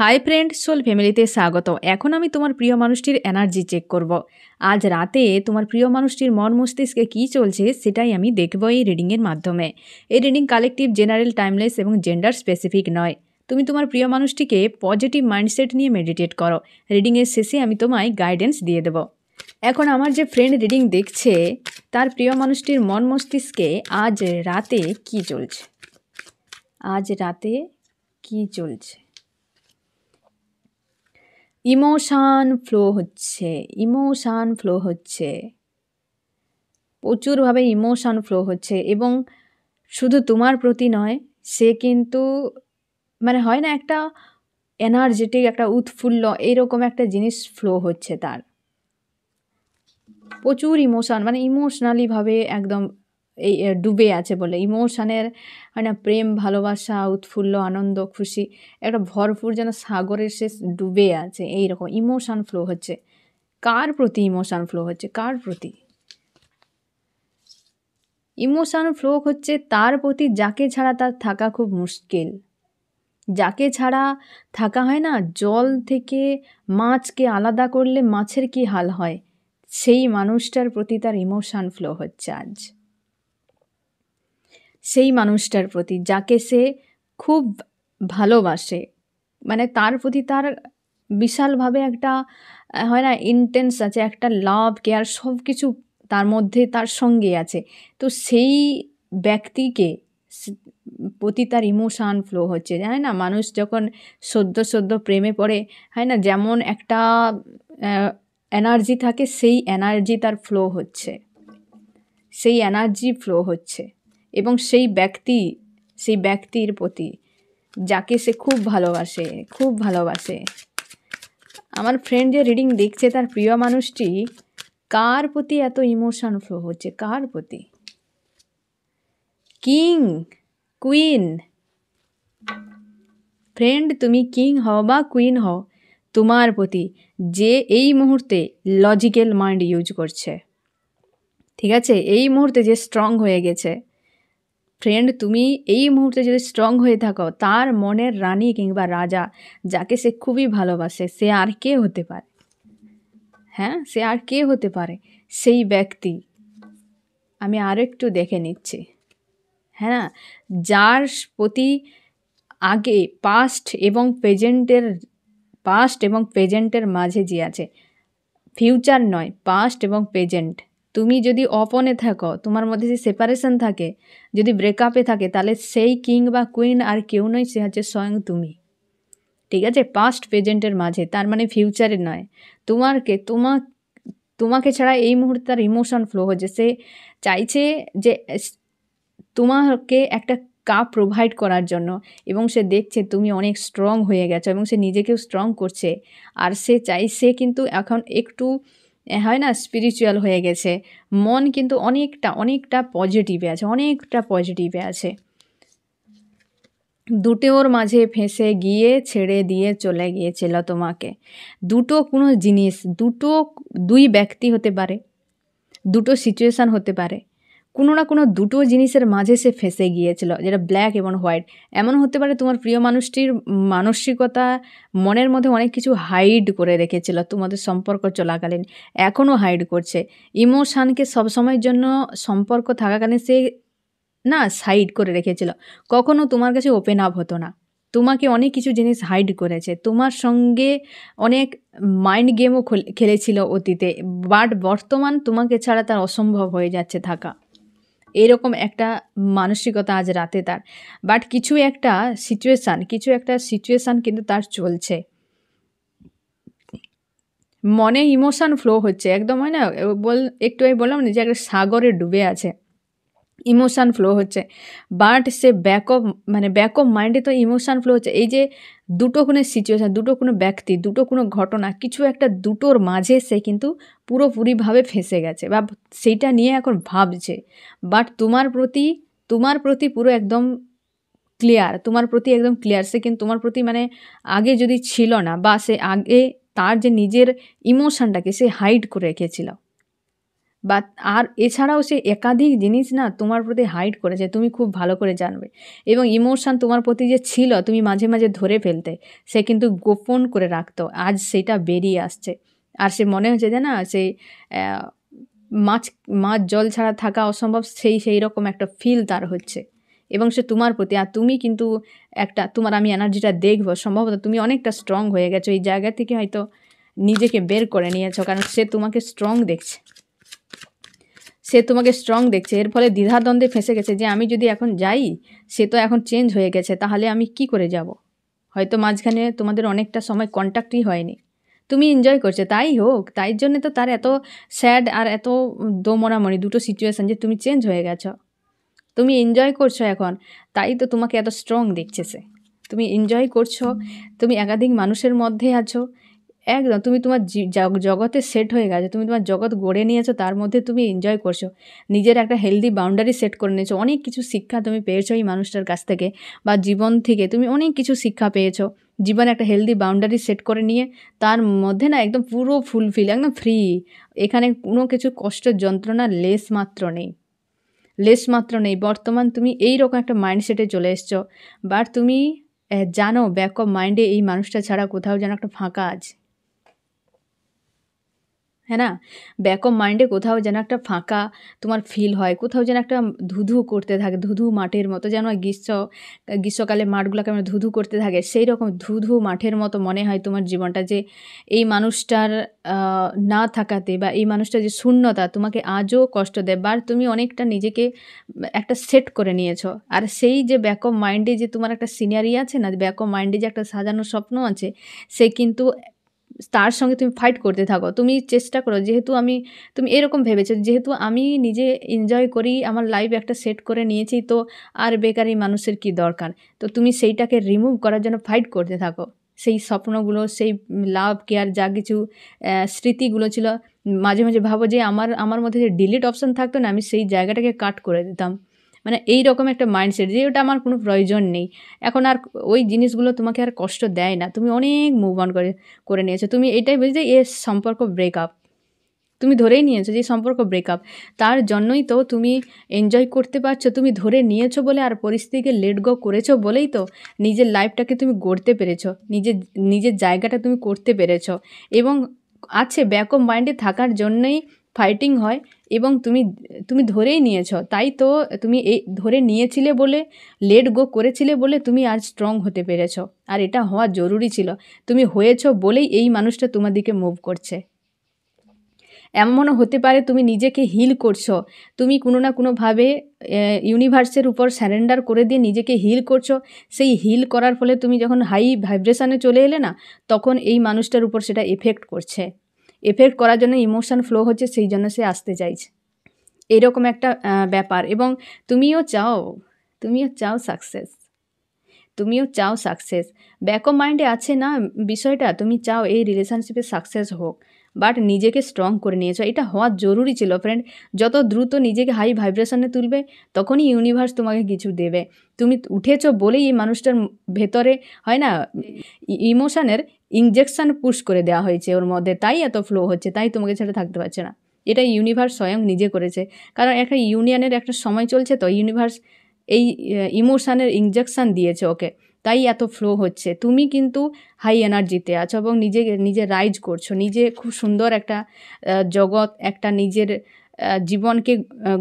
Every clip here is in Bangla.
হাই ফ্রেন্ড সোল ফ্যামিলিতে স্বাগত এখন আমি তোমার প্রিয় মানুষটির এনার্জি চেক করব। আজ রাতে তোমার প্রিয় মানুষটির মন মস্তিষ্কে কী চলছে সেটাই আমি দেখব এই রিডিংয়ের মাধ্যমে এই রিডিং কালেকটিভ জেনারেল টাইমলেস এবং জেন্ডার স্পেসিফিক নয় তুমি তোমার প্রিয় মানুষটিকে পজিটিভ মাইন্ডসেট নিয়ে মেডিটেট করো রিডিংয়ের শেষে আমি তোমায় গাইডেন্স দিয়ে দেব এখন আমার যে ফ্রেন্ড রিডিং দেখছে তার প্রিয় মানুষটির মন মস্তিষ্কে আজ রাতে কি চলছে আজ রাতে কি চলছে ইমোশান ফ্লো হচ্ছে ইমোশান ফ্লো হচ্ছে প্রচুরভাবে ইমোশান ফ্লো হচ্ছে এবং শুধু তোমার প্রতি নয় সে কিন্তু মানে হয় না একটা এনার্জেটিক একটা উৎফুল্ল এরকম একটা জিনিস ফ্লো হচ্ছে তার প্রচুর ইমোশান মানে ইমোশনালিভাবে একদম এই ডুবে আছে বলে ইমোশানের হয় না প্রেম ভালোবাসা উৎফুল্ল আনন্দ খুশি একটা ভরপুর যেন সাগরের সে ডুবে আছে এই রকম ইমোশান ফ্লো হচ্ছে কার প্রতি ইমোশান ফ্লো হচ্ছে কার প্রতি ইমোশান ফ্লো হচ্ছে তার প্রতি যাকে ছাড়া তার থাকা খুব মুশকিল যাকে ছাড়া থাকা হয় না জল থেকে মাছকে আলাদা করলে মাছের কি হাল হয় সেই মানুষটার প্রতি তার ইমোশান ফ্লো হচ্ছে আজ সেই মানুষটার প্রতি যাকে সে খুব ভালোবাসে মানে তার প্রতি তার বিশালভাবে একটা হয় না ইন্টেন্স আছে একটা লাভ কেয়ার সব কিছু তার মধ্যে তার সঙ্গে আছে তো সেই ব্যক্তিকে প্রতি তার ইমোশান ফ্লো হচ্ছে জানে না মানুষ যখন সদ্য সদ্য প্রেমে পড়ে হয় না যেমন একটা এনার্জি থাকে সেই এনার্জি তার ফ্লো হচ্ছে সেই এনার্জি ফ্লো হচ্ছে এবং সেই ব্যক্তি সেই ব্যক্তির প্রতি যাকে সে খুব ভালোবাসে খুব ভালোবাসে আমার ফ্রেন্ড যে রিডিং দেখছে তার প্রিয় মানুষটি কার প্রতি এত ইমোশন ফ্লো হচ্ছে কার প্রতি কিং কুইন ফ্রেন্ড তুমি কিং হও বা কুইন হও তোমার প্রতি যে এই মুহূর্তে লজিক্যাল মাইন্ড ইউজ করছে ঠিক আছে এই মুহূর্তে যে স্ট্রং হয়ে গেছে ফ্রেন্ড তুমি এই মুহূর্তে যদি স্ট্রং হয়ে থাকো তার মনের রানী কিংবা রাজা যাকে সে খুবই ভালোবাসে সে আর কে হতে পারে হ্যাঁ সে আর কে হতে পারে সেই ব্যক্তি আমি আর একটু দেখে নিচ্ছি হ্যাঁ যার প্রতি আগে পাস্ট এবং প্রেজেন্টের পাস্ট এবং প্রেজেন্টের মাঝে যে আছে ফিউচার নয় পাস্ট এবং প্রেজেন্ট তুমি যদি অপনে থাকো তোমার মধ্যে যে সেপারেশন থাকে যদি ব্রেকআপে থাকে তাহলে সেই কিং বা কুইন আর কেউ নয় সে হচ্ছে স্বয়ং তুমি ঠিক আছে পাস্ট প্রেজেন্টের মাঝে তার মানে ফিউচারে নয় তোমারকে তোমা তোমাকে ছাড়া এই মুহূর্তে তার ইমোশন ফ্লো হচ্ছে সে চাইছে যে তোমাকে একটা কাপ প্রোভাইড করার জন্য এবং সে দেখছে তুমি অনেক স্ট্রং হয়ে গেছো এবং সে নিজেকেও স্ট্রং করছে আর সে চাই সে কিন্তু এখন একটু হয় না স্পিরিচুয়াল হয়ে গেছে মন কিন্তু অনেকটা অনেকটা পজিটিভে আছে অনেকটা পজিটিভে আছে দুটোর মাঝে ফেঁসে গিয়ে ছেড়ে দিয়ে চলে গিয়েছিল তোমাকে দুটো কোনো জিনিস দুটো দুই ব্যক্তি হতে পারে দুটো সিচুয়েশান হতে পারে কোনো না কোনো দুটো জিনিসের মাঝে সে ফেঁসে গিয়েছিল যেটা ব্ল্যাক এবং হোয়াইট এমন হতে পারে তোমার প্রিয় মানুষটির মানসিকতা মনের মধ্যে অনেক কিছু হাইড করে রেখেছিল তোমাদের সম্পর্ক চলাকালীন এখনও হাইড করছে ইমোশানকে সবসময়ের জন্য সম্পর্ক থাকাকালীন সে না সাইড করে রেখেছিল কখনো তোমার কাছে ওপেন আপ হতো না তোমাকে অনেক কিছু জিনিস হাইড করেছে তোমার সঙ্গে অনেক মাইন্ড গেমও খেলেছিল অতীতে বাট বর্তমান তোমাকে ছাড়া তার অসম্ভব হয়ে যাচ্ছে থাকা এরকম একটা মানসিকতা আজ রাতে তার বাট কিছু একটা সিচুয়েশান কিছু একটা সিচুয়েশান কিন্তু তার চলছে মনে ইমোশান ফ্লো হচ্ছে একদম হয় না বল একটু আমি বললাম না যে একটা সাগরে ডুবে আছে ইমোশান ফ্লো হচ্ছে বাট সে ব্যাক অফ মানে ব্যাক অফ মাইন্ডে তো ইমোশান ফ্লো হচ্ছে এই যে দুটো কোনো সিচুয়েশান দুটো কোনো ব্যক্তি দুটো কোনো ঘটনা কিছু একটা দুটোর মাঝে সে কিন্তু পুরোপুরিভাবে ফেঁসে গেছে বা সেইটা নিয়ে এখন ভাবছে বাট তোমার প্রতি তোমার প্রতি পুরো একদম ক্লিয়ার তোমার প্রতি একদম ক্লিয়ার সে কিন্তু তোমার প্রতি মানে আগে যদি ছিল না বা সে আগে তার যে নিজের ইমোশানটাকে সে হাইড করে রেখেছিল বা আর এছাড়াও সে একাধিক জিনিস না তোমার প্রতি হাইড করেছে তুমি খুব ভালো করে জানবে এবং ইমোশান তোমার প্রতি যে ছিল তুমি মাঝে মাঝে ধরে ফেলতে সে কিন্তু গোপন করে রাখতো আজ সেটা বেরিয়ে আসছে আর সে মনে হচ্ছে যে না সে মাছ মাছ জল ছাড়া থাকা অসম্ভব সেই সেই রকম একটা ফিল তার হচ্ছে এবং সে তোমার প্রতি আর তুমি কিন্তু একটা তোমার আমি এনার্জিটা দেখবো সম্ভবত তুমি অনেকটা স্ট্রং হয়ে গেছো এই জায়গা থেকে হয়তো নিজেকে বের করে নিয়েছো কারণ সে তোমাকে স্ট্রং দেখছে সে তোমাকে স্ট্রং দেখছে এর ফলে দ্বিধাদ্বন্দ্বে ফেঁসে গেছে যে আমি যদি এখন যাই সে তো এখন চেঞ্জ হয়ে গেছে তাহলে আমি কি করে যাব। হয়তো মাঝখানে তোমাদের অনেকটা সময় কন্ট্যাক্টই হয়নি তুমি এনজয় করছো তাই হোক তাই জন্য তো তার এত স্যাড আর এত দোমোনামনি দুটো সিচুয়েশান যে তুমি চেঞ্জ হয়ে গেছো তুমি এনজয় করছো এখন তাই তো তোমাকে এত স্ট্রং দেখছে সে তুমি এনজয় করছো তুমি একাধিক মানুষের মধ্যে আছো একদম তুমি তোমার জগতে সেট হয়ে গেছে তুমি তোমার জগৎ গড়ে নিয়েছো তার মধ্যে তুমি এনজয় করছো নিজের একটা হেলদি বাউন্ডারি সেট করে নিয়েছো অনেক কিছু শিক্ষা তুমি পেয়েছো এই মানুষটার কাছ থেকে বা জীবন থেকে তুমি অনেক কিছু শিক্ষা পেয়েছো জীবনে একটা হেলদি বাউন্ডারি সেট করে নিয়ে তার মধ্যে না একদম পুরো ফুলফিল একদম ফ্রি এখানে কোনো কিছু কষ্ট যন্ত্রণা লেস মাত্র নেই লেস মাত্র নেই বর্তমান তুমি এই রকম একটা মাইন্ডসেটে চলে এসছো বাট তুমি জানো ব্যাক অফ মাইন্ডে এই মানুষটা ছাড়া কোথাও যেন একটা ফাঁকা আছে হ্যাঁ না ব্যাক অফ মাইন্ডে কোথাও যেন একটা ফাঁকা তোমার ফিল হয় কোথাও যেন একটা ধুধু করতে থাকে ধুধু মাঠের মতো যেন গ্রীষ্ম গ্রীষ্মকালে মাঠগুলোকে আমরা ধুধু করতে থাকে সেই রকম ধুধু মাঠের মতো মনে হয় তোমার জীবনটা যে এই মানুষটার না থাকাতে বা এই মানুষটার যে শূন্যতা তোমাকে আজও কষ্ট দেয় বা তুমি অনেকটা নিজেকে একটা সেট করে নিয়েছো আর সেই যে ব্যাক অফ মাইন্ডে যে তোমার একটা সিনারি আছে না ব্যাক অফ মাইন্ডে যে একটা সাজানো স্বপ্ন আছে সে কিন্তু তার সঙ্গে তুমি ফাইট করতে থাকো তুমি চেষ্টা করো যেহেতু আমি তুমি এরকম ভেবেছো যেহেতু আমি নিজে এনজয় করি আমার লাইফ একটা সেট করে নিয়েছি তো আর বেকারি মানুষের কি দরকার তো তুমি সেইটাকে রিমুভ করার জন্য ফাইট করতে থাকো সেই স্বপ্নগুলো সেই লাভ কেয়ার যা কিছু স্মৃতিগুলো ছিল মাঝে মাঝে ভাবো যে আমার আমার মধ্যে যে ডিলিট অপশান থাকতো না আমি সেই জায়গাটাকে কাট করে দিতাম মানে এই রকম একটা মাইন্ডসেট যে ওটা আমার কোনো প্রয়োজন নেই এখন আর ওই জিনিসগুলো তোমাকে আর কষ্ট দেয় না তুমি অনেক মুভ অন করে করে নিয়েছো তুমি এটাই বুঝতে এ সম্পর্ক ব্রেকআপ তুমি ধরেই নিয়েছো যে সম্পর্ক ব্রেকআপ তার জন্যই তো তুমি এনজয় করতে পারছো তুমি ধরে নিয়েছো বলে আর পরিস্থিতিকে লেট গো করেছো বলেই তো নিজের লাইফটাকে তুমি গড়তে পেরেছো নিজের নিজের জায়গাটা তুমি করতে পেরেছো এবং আছে ব্যাক অফ মাইন্ডে থাকার জন্যই ফাইটিং হয় এবং তুমি তুমি ধরেই নিয়েছ তাই তো তুমি এই ধরে নিয়েছিলে বলে লেট গো করেছিলে বলে তুমি আজ স্ট্রং হতে পেরেছ আর এটা হওয়া জরুরি ছিল তুমি হয়েছ বলেই এই মানুষটা তোমার দিকে মুভ করছে এমনও হতে পারে তুমি নিজেকে হিল করছো তুমি কোনো না কোনোভাবে ইউনিভার্সের উপর স্যারেন্ডার করে দিয়ে নিজেকে হিল করছো সেই হিল করার ফলে তুমি যখন হাই ভাইব্রেশানে চলে এলে না তখন এই মানুষটার উপর সেটা এফেক্ট করছে এফেক্ট করার জন্য ইমোশান ফ্লো হচ্ছে সেই জন্য সে আসতে চাইছে এরকম একটা ব্যাপার এবং তুমিও চাও তুমিও চাও সাকসেস তুমিও চাও সাকসেস ব্যাক অফ মাইন্ডে আছে না বিষয়টা তুমি চাও এই রিলেশনশিপে সাকসেস হোক বাট নিজেকে স্ট্রং করে নিয়েছো এটা হওয়া জরুরি ছিল ফ্রেন্ড যত দ্রুত নিজেকে হাই ভাইব্রেশনে তুলবে তখনই ইউনিভার্স তোমাকে কিছু দেবে তুমি উঠেছো বলেই এই মানুষটার ভেতরে হয় না ইমোশানের ইঞ্জেকশান পুশ করে দেওয়া হয়েছে ওর মধ্যে তাই এত ফ্লো হচ্ছে তাই তোমাকে ছেড়ে থাকতে পারছে না এটা ইউনিভার্স স্বয়ং নিজে করেছে কারণ একটা ইউনিয়নের একটা সময় চলছে তো ইউনিভার্স এই ইমোশানের ইঞ্জেকশান দিয়েছে ওকে তাই এত ফ্লো হচ্ছে তুমি কিন্তু হাই এনার্জিতে আছো এবং নিজে নিজে রাইজ করছো নিজে খুব সুন্দর একটা জগৎ একটা নিজের জীবনকে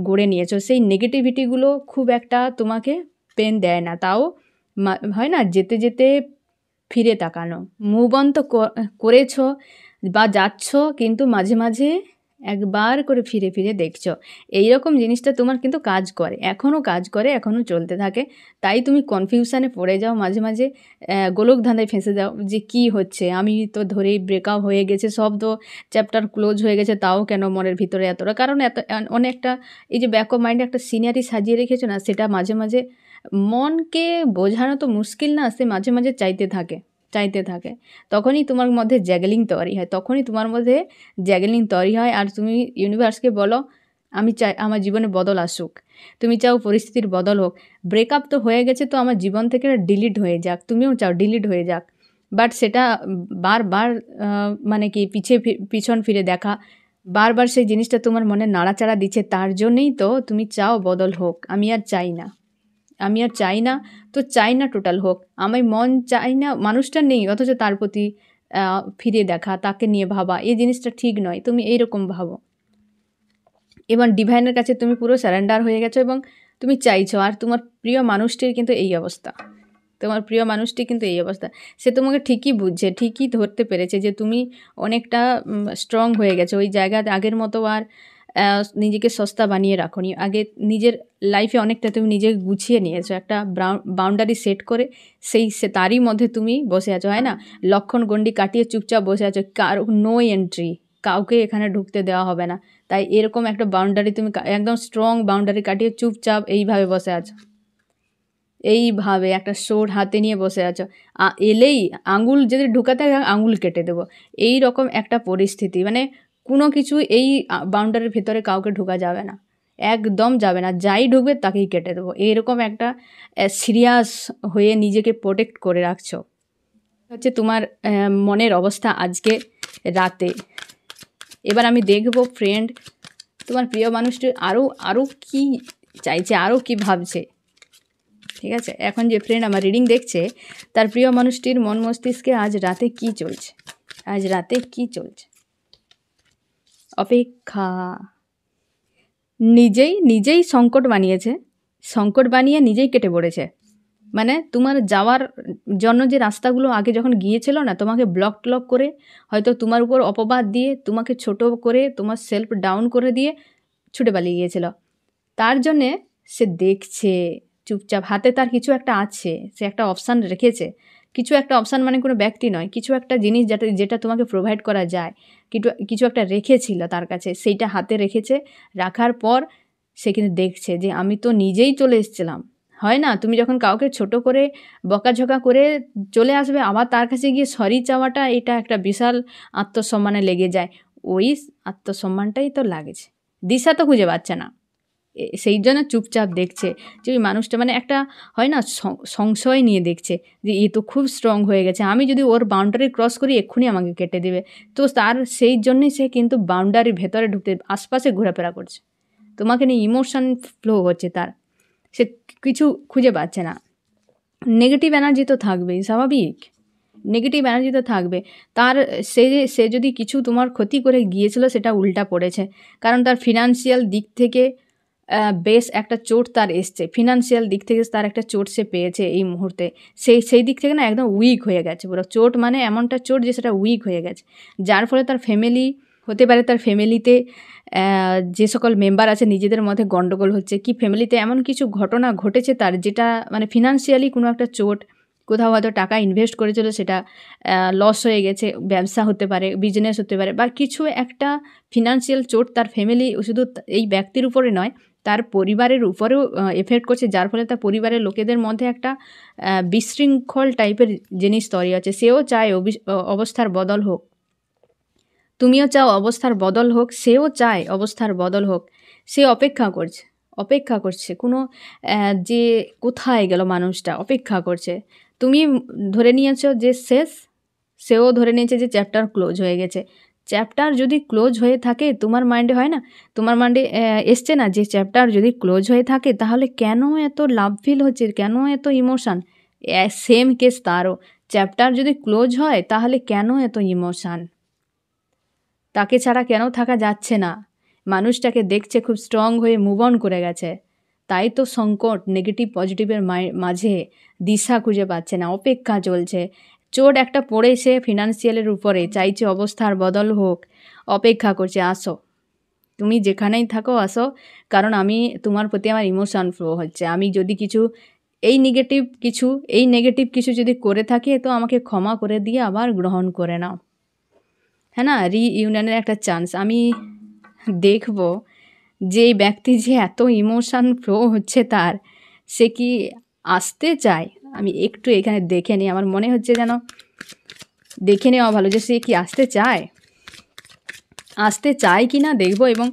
গড়ে নিয়েছো সেই নেগেটিভিটিগুলো খুব একটা তোমাকে পেন দেয় না তাও হয় না যেতে যেতে ফিরে তাকানো মুভ অন তো করেছো বা যাচ্ছ কিন্তু মাঝে মাঝে একবার করে ফিরে ফিরে দেখছো এই রকম জিনিসটা তোমার কিন্তু কাজ করে এখনও কাজ করে এখনও চলতে থাকে তাই তুমি কনফিউশানে পড়ে যাও মাঝে মাঝে গোলক ধাঁধায় ফেঁসে যাও যে কি হচ্ছে আমি তো ধরেই ব্রেকআপ হয়ে গেছে সব তো চ্যাপ্টার ক্লোজ হয়ে গেছে তাও কেন মনের ভিতরে এতটা কারণ এত অনেকটা এই যে ব্যাক অফ মাইন্ডে একটা সিনারি সাজিয়ে রেখেছো না সেটা মাঝে মাঝে মনকে বোঝানো তো মুশকিল না সে মাঝে মাঝে চাইতে থাকে চাইতে থাকে তখনই তোমার মধ্যে জ্যাগেলিং তৈরি হয় তখনই তোমার মধ্যে জ্যাগেলিং তৈরি হয় আর তুমি ইউনিভার্সকে বলো আমি চাই আমার জীবনে বদল আসুক তুমি চাও পরিস্থিতির বদল হোক ব্রেকআপ তো হয়ে গেছে তো আমার জীবন থেকে ডিলিট হয়ে যাক তুমিও চাও ডিলিট হয়ে যাক বাট সেটা বারবার মানে কি পিছে পিছন ফিরে দেখা বারবার সেই জিনিসটা তোমার মনে নাড়াচাড়া দিচ্ছে তার জন্যই তো তুমি চাও বদল হোক আমি আর চাই না আমি আর চাই না তো চাই না টোটাল হোক আমি মন চাই না মানুষটা নেই অথচ তার প্রতি ফিরে দেখা তাকে নিয়ে ভাবা এই জিনিসটা ঠিক নয় তুমি এইরকম ভাবো এবং ডিভাইনের কাছে তুমি পুরো স্যারেন্ডার হয়ে গেছো এবং তুমি চাইছো আর তোমার প্রিয় মানুষটির কিন্তু এই অবস্থা তোমার প্রিয় মানুষটি কিন্তু এই অবস্থা সে তোমাকে ঠিকই বুঝছে ঠিকই ধরতে পেরেছে যে তুমি অনেকটা স্ট্রং হয়ে গেছো ওই জায়গা আগের মতো আর নিজেকে সস্তা বানিয়ে রাখো নি আগে নিজের লাইফে অনেকটা তুমি নিজে গুছিয়ে নিয়েছো একটা বাউন্ডারি সেট করে সেই সে তারই মধ্যে তুমি বসে আছো হয় না লক্ষণ গণ্ডি কাটিয়ে চুপচাপ বসে আছো কার নো এন্ট্রি কাউকে এখানে ঢুকতে দেওয়া হবে না তাই এরকম একটা বাউন্ডারি তুমি একদম স্ট্রং বাউন্ডারি কাটিয়ে চুপচাপ এইভাবে বসে আছো এইভাবে একটা সোর হাতে নিয়ে বসে আছো এলেই আঙুল যদি ঢুকাতে আঙুল কেটে দেবো এই রকম একটা পরিস্থিতি মানে কোনো কিছু এই বাউন্ডারির ভেতরে কাউকে ঢোকা যাবে না একদম যাবে না যাই ঢুকবে তাকেই কেটে দেবো এইরকম একটা সিরিয়াস হয়ে নিজেকে প্রোটেক্ট করে রাখছো হচ্ছে তোমার মনের অবস্থা আজকে রাতে এবার আমি দেখব ফ্রেন্ড তোমার প্রিয় মানুষটি আরও আরও কি চাইছে আরও কি ভাবছে ঠিক আছে এখন যে ফ্রেন্ড আমার রিডিং দেখছে তার প্রিয় মানুষটির মন মস্তিষ্কে আজ রাতে কি চলছে আজ রাতে কি চলছে অপেক্ষা নিজেই নিজেই সংকট বানিয়েছে সংকট বানিয়ে নিজেই কেটে পড়েছে মানে তোমার যাওয়ার জন্য যে রাস্তাগুলো আগে যখন গিয়েছিল না তোমাকে ব্লক ট্লক করে হয়তো তোমার উপর অপবাদ দিয়ে তোমাকে ছোট করে তোমার সেলফ ডাউন করে দিয়ে ছুটে পালিয়ে গিয়েছিল তার জন্যে সে দেখছে চুপচাপ হাতে তার কিছু একটা আছে সে একটা অপশান রেখেছে কিছু একটা অপশান মানে কোনো ব্যক্তি নয় কিছু একটা জিনিস যেটা যেটা তোমাকে প্রোভাইড করা যায় কিছু কিছু একটা রেখেছিল তার কাছে সেইটা হাতে রেখেছে রাখার পর সে কিন্তু দেখছে যে আমি তো নিজেই চলে এসেছিলাম হয় না তুমি যখন কাউকে ছোট করে বকাঝকা করে চলে আসবে আবার তার কাছে গিয়ে সরি চাওয়াটা এটা একটা বিশাল আত্মসম্মানে লেগে যায় ওই আত্মসম্মানটাই তো লাগেছে দিশা তো খুঁজে পাচ্ছে না সেই জন্য চুপচাপ দেখছে যে ওই মানুষটা মানে একটা হয় না সংশয় নিয়ে দেখছে যে এ তো খুব স্ট্রং হয়ে গেছে আমি যদি ওর বাউন্ডারি ক্রস করি এক্ষুনি আমাকে কেটে দেবে তো তার সেই জন্যই সে কিন্তু বাউন্ডারির ভেতরে ঢুকতে আশপাশে ঘোরাফেরা করছে তোমাকে নিয়ে ইমোশন ফ্লো হচ্ছে তার সে কিছু খুঁজে পাচ্ছে না নেগেটিভ এনার্জি তো থাকবেই স্বাভাবিক নেগেটিভ এনার্জি তো থাকবে তার সে সে যদি কিছু তোমার ক্ষতি করে গিয়েছিল সেটা উল্টা পড়েছে কারণ তার ফিনান্সিয়াল দিক থেকে বেশ একটা চোট তার এসছে ফিনান্সিয়াল দিক থেকে তার একটা চোট সে পেয়েছে এই মুহূর্তে সেই সেই দিক থেকে না একদম উইক হয়ে গেছে পুরো চোট মানে এমনটা চোট যে সেটা উইক হয়ে গেছে যার ফলে তার ফ্যামিলি হতে পারে তার ফ্যামিলিতে যে সকল মেম্বার আছে নিজেদের মধ্যে গণ্ডগোল হচ্ছে কি ফ্যামিলিতে এমন কিছু ঘটনা ঘটেছে তার যেটা মানে ফিনান্সিয়ালি কোনো একটা চোট কোথাও হয়তো টাকা ইনভেস্ট করেছিল সেটা লস হয়ে গেছে ব্যবসা হতে পারে বিজনেস হতে পারে বা কিছু একটা ফিনান্সিয়াল চোট তার ফ্যামিলি শুধু এই ব্যক্তির উপরে নয় তার পরিবারের উপরেও এফেক্ট করছে যার ফলে তার পরিবারের লোকেদের মধ্যে একটা বিশৃঙ্খল টাইপের জিনিস তৈরি হচ্ছে সেও চায় অবস্থার বদল হোক তুমিও চাও অবস্থার বদল হোক সেও চায় অবস্থার বদল হোক সে অপেক্ষা করছে অপেক্ষা করছে কোনো যে কোথায় গেল মানুষটা অপেক্ষা করছে তুমি ধরে নিয়েছ যে শেষ সেও ধরে নিয়েছে যে চ্যাপ্টার ক্লোজ হয়ে গেছে চ্যাপ্টার যদি ক্লোজ হয়ে থাকে তোমার মাইন্ডে হয় না তোমার মাইন্ডে এসছে না যে চ্যাপ্টার যদি ক্লোজ হয়ে থাকে তাহলে কেন এত লাভ ফিল হচ্ছে কেন এত ইমোশান সেম কেস তারও চ্যাপ্টার যদি ক্লোজ হয় তাহলে কেন এত ইমোশান তাকে ছাড়া কেন থাকা যাচ্ছে না মানুষটাকে দেখছে খুব স্ট্রং হয়ে মুভ অন করে গেছে তাই তো সংকট নেগেটিভ পজিটিভের মাঝে দিশা খুঁজে পাচ্ছে না অপেক্ষা চলছে চোট একটা পড়েছে ফিনান্সিয়ালের উপরে চাইছে অবস্থার বদল হোক অপেক্ষা করছে আসো তুমি যেখানেই থাকো আসো কারণ আমি তোমার প্রতি আমার ইমোশান ফ্লো হচ্ছে আমি যদি কিছু এই নেগেটিভ কিছু এই নেগেটিভ কিছু যদি করে থাকে তো আমাকে ক্ষমা করে দিয়ে আবার গ্রহণ করে নাও হ্যাঁ না রি ইউনিয়নের একটা চান্স আমি দেখব যে ব্যক্তি যে এত ইমোশান ফ্লো হচ্ছে তার সে কি আসতে চায় আমি একটু এখানে দেখে নিই আমার মনে হচ্ছে যেন দেখে নেওয়া ভালো যে সে কি আসতে চায় আসতে চায় কি না দেখবো এবং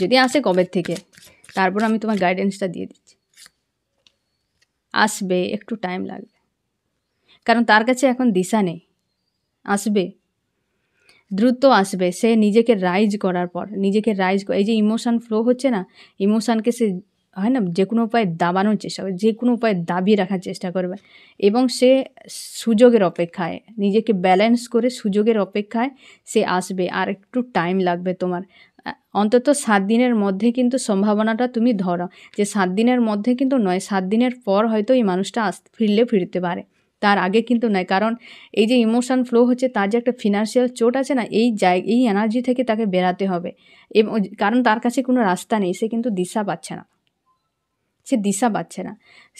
যদি আসে কবে থেকে তারপর আমি তোমার গাইডেন্সটা দিয়ে দিচ্ছি আসবে একটু টাইম লাগবে কারণ তার কাছে এখন দিশা নেই আসবে দ্রুত আসবে সে নিজেকে রাইজ করার পর নিজেকে রাইজ এই যে ইমোশান ফ্লো হচ্ছে না ইমোশানকে সে হয় না যে কোনো উপায়ে দাবানোর চেষ্টা করবে যে কোনো উপায়ে দাবিয়ে রাখার চেষ্টা করবে এবং সে সুযোগের অপেক্ষায় নিজেকে ব্যালেন্স করে সুযোগের অপেক্ষায় সে আসবে আর একটু টাইম লাগবে তোমার অন্তত সাত দিনের মধ্যে কিন্তু সম্ভাবনাটা তুমি ধরো যে সাত দিনের মধ্যে কিন্তু নয় সাত দিনের পর হয়তো এই মানুষটা আস ফিরলে ফিরতে পারে তার আগে কিন্তু নয় কারণ এই যে ইমোশান ফ্লো হচ্ছে তার যে একটা ফিনান্সিয়াল চোট আছে না এই জায় এই এনার্জি থেকে তাকে বেরাতে হবে এবং কারণ তার কাছে কোনো রাস্তা নেই সে কিন্তু দিশা পাচ্ছে না সে দিশা পাচ্ছে না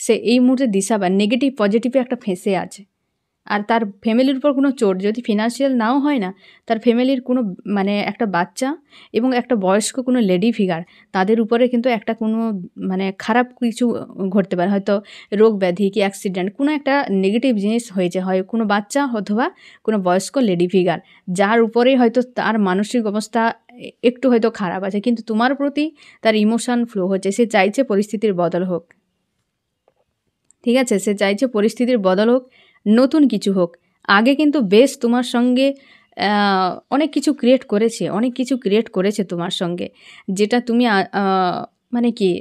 সে এই মুহূর্তে দিশা বা নেগেটিভ পজিটিভে একটা ফেঁসে আছে আর তার ফ্যামিলির উপর কোনো চোট যদি ফিনান্সিয়াল নাও হয় না তার ফ্যামিলির কোনো মানে একটা বাচ্চা এবং একটা বয়স্ক কোনো লেডি ফিগার তাদের উপরে কিন্তু একটা কোনো মানে খারাপ কিছু ঘটতে পারে হয়তো রোগ ব্যাধি কি অ্যাক্সিডেন্ট কোনো একটা নেগেটিভ জিনিস হয়েছে হয় কোনো বাচ্চা অথবা কোনো বয়স্ক লেডি ফিগার যার উপরেই হয়তো তার মানসিক অবস্থা একটু হয়তো খারাপ আছে কিন্তু তোমার প্রতি তার ইমোশান ফ্লো হচ্ছে সে চাইছে পরিস্থিতির বদল হোক ঠিক আছে সে চাইছে পরিস্থিতির বদল হোক নতুন কিছু হোক আগে কিন্তু বেশ তোমার সঙ্গে অনেক কিছু ক্রিয়েট করেছে অনেক কিছু ক্রিয়েট করেছে তোমার সঙ্গে যেটা তুমি মানে কি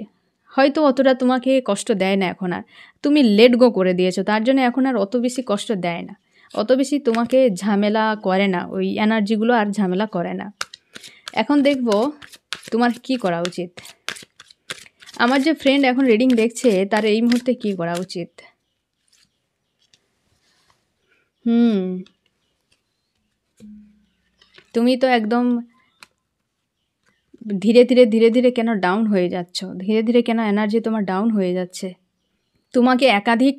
হয়তো অতটা তোমাকে কষ্ট দেয় না এখন আর তুমি লেট গো করে দিয়েছো তার জন্য এখন আর অত বেশি কষ্ট দেয় না অত বেশি তোমাকে ঝামেলা করে না ওই এনার্জিগুলো আর ঝামেলা করে না এখন দেখব তোমার কি করা উচিত আমার যে ফ্রেন্ড এখন রিডিং দেখছে তার এই মুহূর্তে কি করা উচিত হুম তুমি তো একদম ধীরে ধীরে ধীরে ধীরে কেন ডাউন হয়ে যাচ্ছ ধীরে ধীরে কেন এনার্জি তোমার ডাউন হয়ে যাচ্ছে তোমাকে একাধিক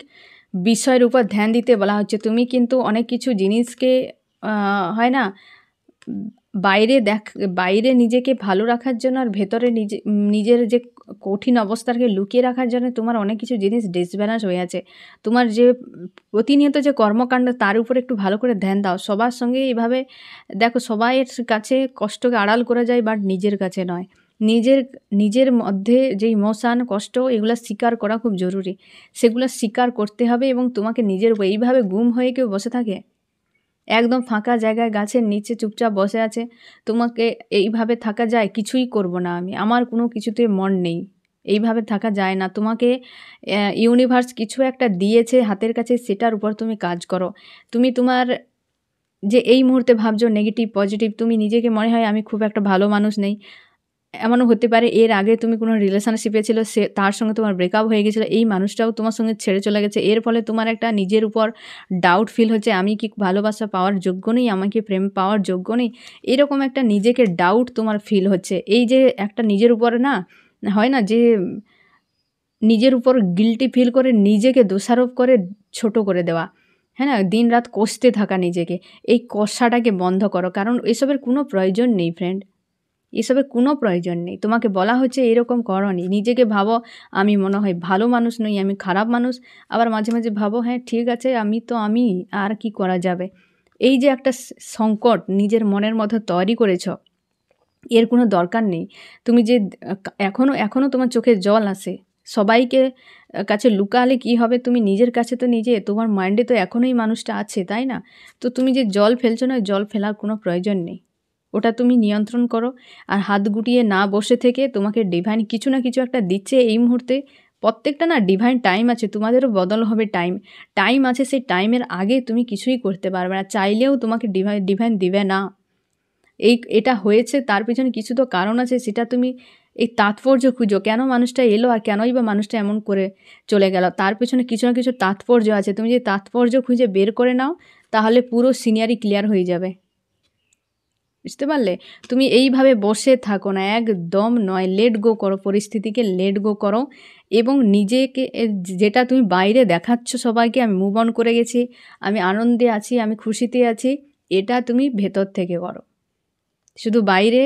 বিষয়ের উপর ধ্যান দিতে বলা হচ্ছে তুমি কিন্তু অনেক কিছু জিনিসকে হয় না বাইরে দেখ বাইরে নিজেকে ভালো রাখার জন্য আর ভেতরে নিজে নিজের যে কঠিন অবস্থাকে লুকিয়ে রাখার জন্য তোমার অনেক কিছু জিনিস ডিসব্যালেন্স হয়ে আছে তোমার যে প্রতিনিয়ত যে কর্মকাণ্ড তার উপরে একটু ভালো করে ধ্যান দাও সবার সঙ্গে এইভাবে দেখো সবাইয়ের কাছে কষ্টকে আড়াল করা যায় বাট নিজের কাছে নয় নিজের নিজের মধ্যে যেই মশান কষ্ট এগুলো স্বীকার করা খুব জরুরি সেগুলো স্বীকার করতে হবে এবং তোমাকে নিজের এইভাবে গুম হয়ে কেউ বসে থাকে একদম ফাঁকা জায়গায় গাছের নিচে চুপচাপ বসে আছে তোমাকে এইভাবে থাকা যায় কিছুই করব না আমি আমার কোনো কিছুতে মন নেই এইভাবে থাকা যায় না তোমাকে ইউনিভার্স কিছু একটা দিয়েছে হাতের কাছে সেটার উপর তুমি কাজ করো তুমি তোমার যে এই মুহূর্তে ভাবছো নেগেটিভ পজিটিভ তুমি নিজেকে মনে হয় আমি খুব একটা ভালো মানুষ নেই এমনও হতে পারে এর আগে তুমি কোনো রিলেশনশিপে ছিল সে তার সঙ্গে তোমার ব্রেকআপ হয়ে গেছিলো এই মানুষটাও তোমার সঙ্গে ছেড়ে চলে গেছে এর ফলে তোমার একটা নিজের উপর ডাউট ফিল হচ্ছে আমি কি ভালোবাসা পাওয়ার যোগ্য নেই আমাকে প্রেম পাওয়ার যোগ্য নেই এরকম একটা নিজেকে ডাউট তোমার ফিল হচ্ছে এই যে একটা নিজের উপর না হয় না যে নিজের উপর গিলটি ফিল করে নিজেকে দোষারোপ করে ছোট করে দেওয়া হ্যাঁ না দিন রাত কষতে থাকা নিজেকে এই কষাটাকে বন্ধ করো কারণ এসবের কোনো প্রয়োজন নেই ফ্রেন্ড এসবের কোনো প্রয়োজন নেই তোমাকে বলা হচ্ছে এরকম করনি নিজেকে ভাবো আমি মনে হয় ভালো মানুষ নই আমি খারাপ মানুষ আবার মাঝে মাঝে ভাবো হ্যাঁ ঠিক আছে আমি তো আমি আর কি করা যাবে এই যে একটা সংকট নিজের মনের মধ্যে তৈরি করেছ এর কোনো দরকার নেই তুমি যে এখনও এখনও তোমার চোখে জল আসে সবাইকে কাছে লুকালে কি হবে তুমি নিজের কাছে তো নিজে তোমার মাইন্ডে তো এখনই মানুষটা আছে তাই না তো তুমি যে জল ফেলছো না জল ফেলার কোনো প্রয়োজন নেই ওটা তুমি নিয়ন্ত্রণ করো আর হাত গুটিয়ে না বসে থেকে তোমাকে ডিভাইন কিছু না কিছু একটা দিচ্ছে এই মুহূর্তে প্রত্যেকটা না ডিভাইন টাইম আছে তোমাদেরও বদল হবে টাইম টাইম আছে সেই টাইমের আগে তুমি কিছুই করতে পারবে না চাইলেও তোমাকে ডিভাইন ডিভাইন দিবে না এই এটা হয়েছে তার পিছনে কিছু তো কারণ আছে সেটা তুমি এই তাৎপর্য খুঁজো কেন মানুষটা এলো আর কেনই বা মানুষটা এমন করে চলে গেল তার পেছনে কিছু না কিছু তাৎপর্য আছে তুমি যদি তাৎপর্য খুঁজে বের করে নাও তাহলে পুরো সিনিয়ারি ক্লিয়ার হয়ে যাবে বুঝতে পারলে তুমি এইভাবে বসে থাকো না একদম নয় লেট গো করো পরিস্থিতিকে লেট গো করো এবং নিজেকে যেটা তুমি বাইরে দেখাচ্ছ সবাইকে আমি মুভ অন করে গেছি আমি আনন্দে আছি আমি খুশিতে আছি এটা তুমি ভেতর থেকে করো শুধু বাইরে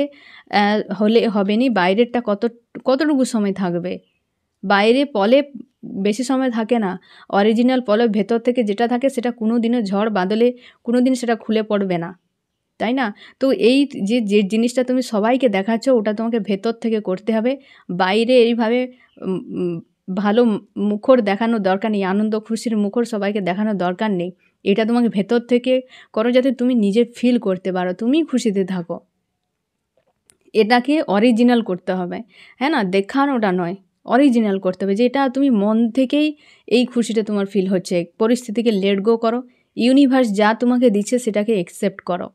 হলে হবে নি বাইরেরটা কত কতটুকু সময় থাকবে বাইরে পলে বেশি সময় থাকে না অরিজিনাল পলে ভেতর থেকে যেটা থাকে সেটা কোনো দিনও ঝড় বাদলে কোনো দিন সেটা খুলে পড়বে না তাই না তো এই যে যে জিনিসটা তুমি সবাইকে দেখাচ্ছ ওটা তোমাকে ভেতর থেকে করতে হবে বাইরে এইভাবে ভালো মুখর দেখানোর দরকার নেই আনন্দ খুশির মুখর সবাইকে দেখানো দরকার নেই এটা তোমাকে ভেতর থেকে করো যাতে তুমি নিজে ফিল করতে পারো তুমি খুশিতে থাকো এটাকে অরিজিনাল করতে হবে হ্যাঁ না দেখানোটা নয় অরিজিনাল করতে হবে যে এটা তুমি মন থেকেই এই খুশিটা তোমার ফিল হচ্ছে পরিস্থিতিকে লেট গো করো ইউনিভার্স যা তোমাকে দিচ্ছে সেটাকে অ্যাকসেপ্ট করো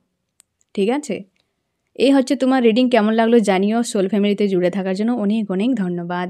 ঠিক আছে এই হচ্ছে তোমার রিডিং কেমন লাগলো জানিও সোল ফ্যামিলিতে জুড়ে থাকার জন্য অনেক অনেক ধন্যবাদ